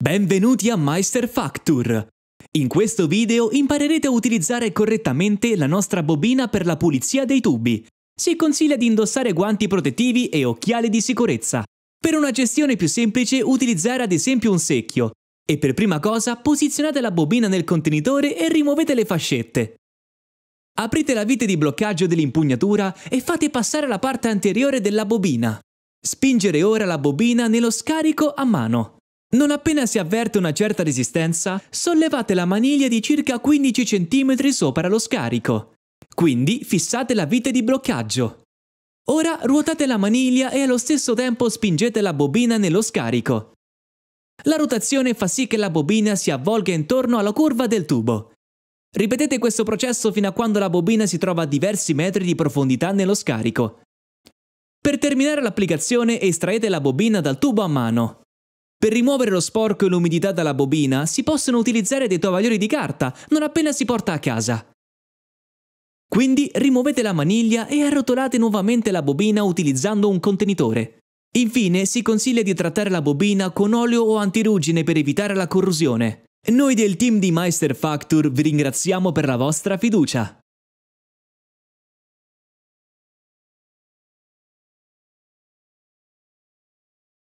Benvenuti a Meister Factor! In questo video imparerete a utilizzare correttamente la nostra bobina per la pulizia dei tubi. Si consiglia di indossare guanti protettivi e occhiali di sicurezza. Per una gestione più semplice utilizzare ad esempio un secchio. E per prima cosa posizionate la bobina nel contenitore e rimuovete le fascette. Aprite la vite di bloccaggio dell'impugnatura e fate passare la parte anteriore della bobina. Spingere ora la bobina nello scarico a mano. Non appena si avverte una certa resistenza, sollevate la maniglia di circa 15 cm sopra lo scarico. Quindi fissate la vite di bloccaggio. Ora ruotate la maniglia e allo stesso tempo spingete la bobina nello scarico. La rotazione fa sì che la bobina si avvolga intorno alla curva del tubo. Ripetete questo processo fino a quando la bobina si trova a diversi metri di profondità nello scarico. Per terminare l'applicazione estraete la bobina dal tubo a mano. Per rimuovere lo sporco e l'umidità dalla bobina si possono utilizzare dei tovaglioli di carta non appena si porta a casa. Quindi rimuovete la maniglia e arrotolate nuovamente la bobina utilizzando un contenitore. Infine si consiglia di trattare la bobina con olio o antiruggine per evitare la corrosione. Noi del team di Meister Factor vi ringraziamo per la vostra fiducia.